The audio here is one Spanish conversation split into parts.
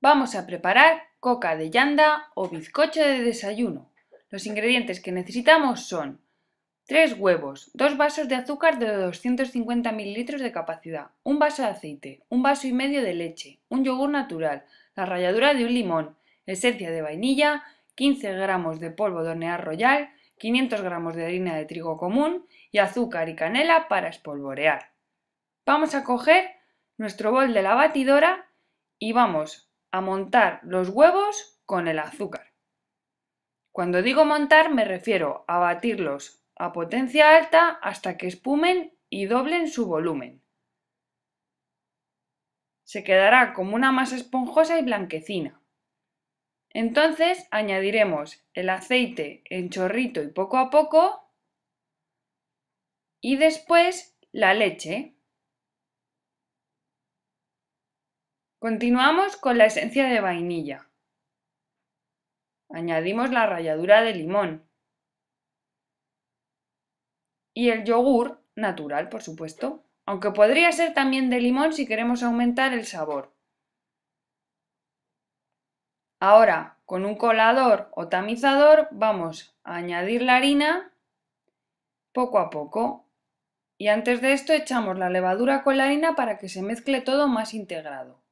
Vamos a preparar coca de yanda o bizcocho de desayuno. Los ingredientes que necesitamos son 3 huevos, 2 vasos de azúcar de 250 ml de capacidad, un vaso de aceite, un vaso y medio de leche, un yogur natural, la ralladura de un limón, esencia de vainilla, 15 gramos de polvo de hornear royal, 500 gramos de harina de trigo común y azúcar y canela para espolvorear. Vamos a coger nuestro bol de la batidora y vamos a montar los huevos con el azúcar. Cuando digo montar me refiero a batirlos a potencia alta hasta que espumen y doblen su volumen. Se quedará como una masa esponjosa y blanquecina. Entonces añadiremos el aceite en chorrito y poco a poco y después la leche. Continuamos con la esencia de vainilla. Añadimos la ralladura de limón. Y el yogur natural, por supuesto, aunque podría ser también de limón si queremos aumentar el sabor. Ahora, con un colador o tamizador, vamos a añadir la harina poco a poco. Y antes de esto echamos la levadura con la harina para que se mezcle todo más integrado.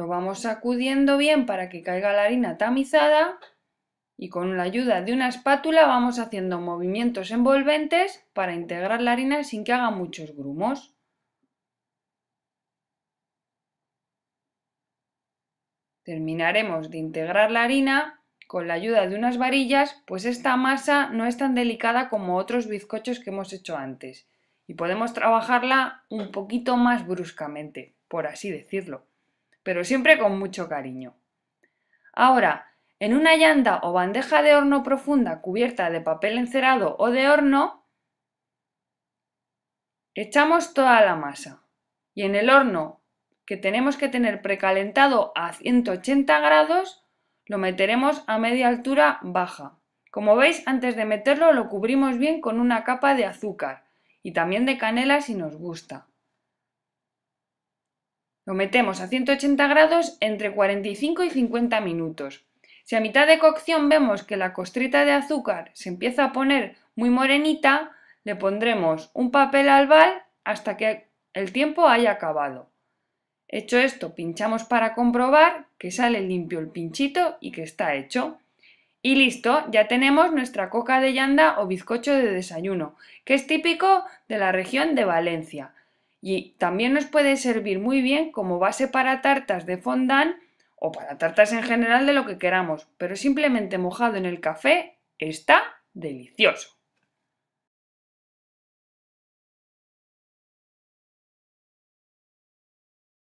Lo vamos sacudiendo bien para que caiga la harina tamizada y con la ayuda de una espátula vamos haciendo movimientos envolventes para integrar la harina sin que haga muchos grumos. Terminaremos de integrar la harina con la ayuda de unas varillas, pues esta masa no es tan delicada como otros bizcochos que hemos hecho antes y podemos trabajarla un poquito más bruscamente, por así decirlo pero siempre con mucho cariño. Ahora, en una llanda o bandeja de horno profunda cubierta de papel encerado o de horno, echamos toda la masa y en el horno que tenemos que tener precalentado a 180 grados, lo meteremos a media altura baja. Como veis, antes de meterlo lo cubrimos bien con una capa de azúcar y también de canela si nos gusta. Lo metemos a 180 grados entre 45 y 50 minutos. Si a mitad de cocción vemos que la costrita de azúcar se empieza a poner muy morenita, le pondremos un papel al albal hasta que el tiempo haya acabado. Hecho esto, pinchamos para comprobar que sale limpio el pinchito y que está hecho. Y listo, ya tenemos nuestra coca de yanda o bizcocho de desayuno, que es típico de la región de Valencia. Y también nos puede servir muy bien como base para tartas de fondant o para tartas en general de lo que queramos, pero simplemente mojado en el café está delicioso.